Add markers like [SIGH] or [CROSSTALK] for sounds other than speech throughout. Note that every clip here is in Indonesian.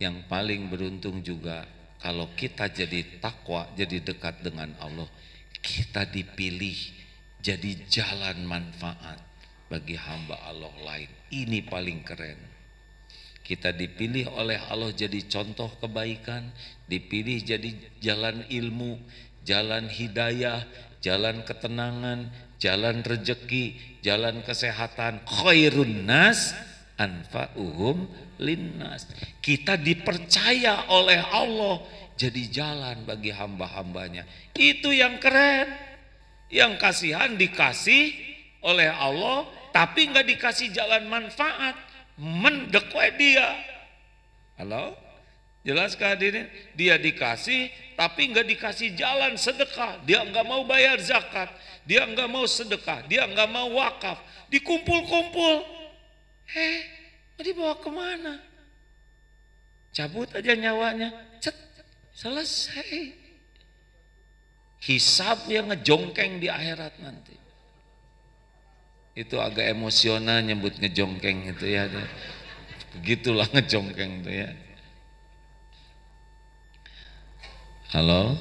yang paling beruntung juga kalau kita jadi takwa, jadi dekat dengan Allah, kita dipilih jadi jalan manfaat bagi hamba Allah lain. Ini paling keren. Kita dipilih oleh Allah jadi contoh kebaikan, dipilih jadi jalan ilmu, jalan hidayah, jalan ketenangan, jalan rejeki, jalan kesehatan. Khairun nas anfa'uhum linnas. Kita dipercaya oleh Allah jadi jalan bagi hamba-hambanya. Itu yang keren. Yang kasihan dikasih oleh Allah, tapi nggak dikasih jalan manfaat. Mendekwe dia. Halo? Jelas kehadirin? Dia dikasih, tapi nggak dikasih jalan sedekah. Dia nggak mau bayar zakat. Dia nggak mau sedekah. Dia nggak mau wakaf. Dikumpul-kumpul Eh, mau dibawa kemana? Cabut aja nyawanya. Cet, selesai. yang ngejongkeng di akhirat nanti. Itu agak emosional nyebut ngejongkeng itu ya. Begitulah [LAUGHS] ngejongkeng itu ya. Halo?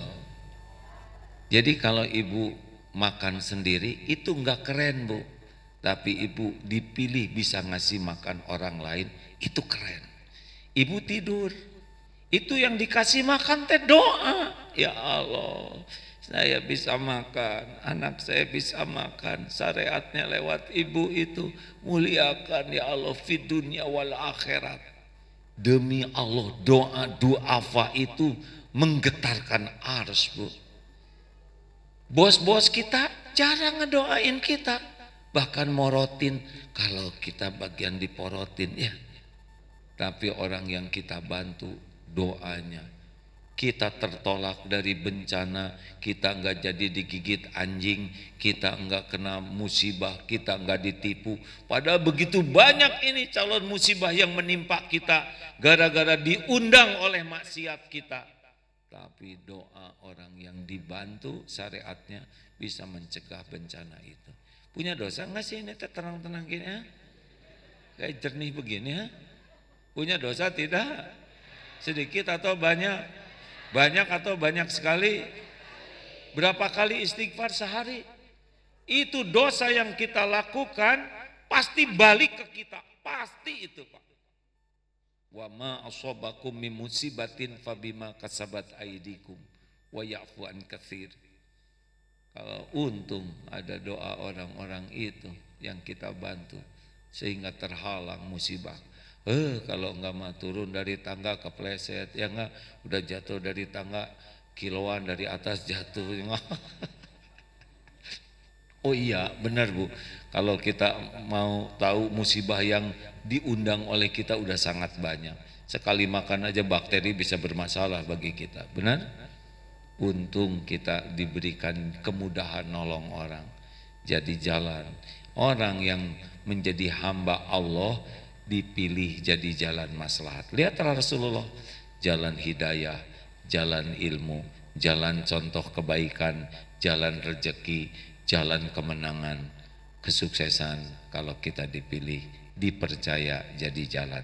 Jadi kalau ibu makan sendiri itu nggak keren bu. Tapi ibu dipilih bisa ngasih makan orang lain, itu keren. Ibu tidur, itu yang dikasih makan teh doa. Ya Allah, saya bisa makan, anak saya bisa makan, syariatnya lewat ibu itu. Muliakan ya Allah, fid dunia wal akhirat. Demi Allah, doa duafa itu menggetarkan arus Bu. Bos-bos kita jarang ngedoain kita bahkan morotin kalau kita bagian diporotin ya tapi orang yang kita bantu doanya kita tertolak dari bencana kita nggak jadi digigit anjing kita nggak kena musibah kita nggak ditipu padahal begitu banyak ini calon musibah yang menimpa kita gara-gara diundang oleh maksiat kita tapi doa orang yang dibantu syariatnya bisa mencegah bencana itu Punya dosa nggak sih ini tenang-tenang gini ya? Kayak jernih begini ya? Punya dosa tidak? Sedikit atau banyak? Banyak atau banyak sekali? Berapa kali istighfar sehari? Itu dosa yang kita lakukan pasti balik ke kita. Pasti itu Pak. Wa ma asobakum min musibatin fabima kasabat aidikum wa ya'fu an kalau untung ada doa orang-orang itu yang kita bantu sehingga terhalang musibah. Eh, kalau enggak mau turun dari tangga kepleset, ya enggak udah jatuh dari tangga kiloan dari atas jatuh. Ya [LAUGHS] oh iya, benar Bu. Kalau kita mau tahu musibah yang diundang oleh kita udah sangat banyak. Sekali makan aja bakteri bisa bermasalah bagi kita. Benar? Untung kita diberikan kemudahan nolong orang. Jadi jalan. Orang yang menjadi hamba Allah dipilih jadi jalan maslahat. Lihatlah Rasulullah, jalan hidayah, jalan ilmu, jalan contoh kebaikan, jalan rejeki, jalan kemenangan, kesuksesan kalau kita dipilih, dipercaya jadi jalan.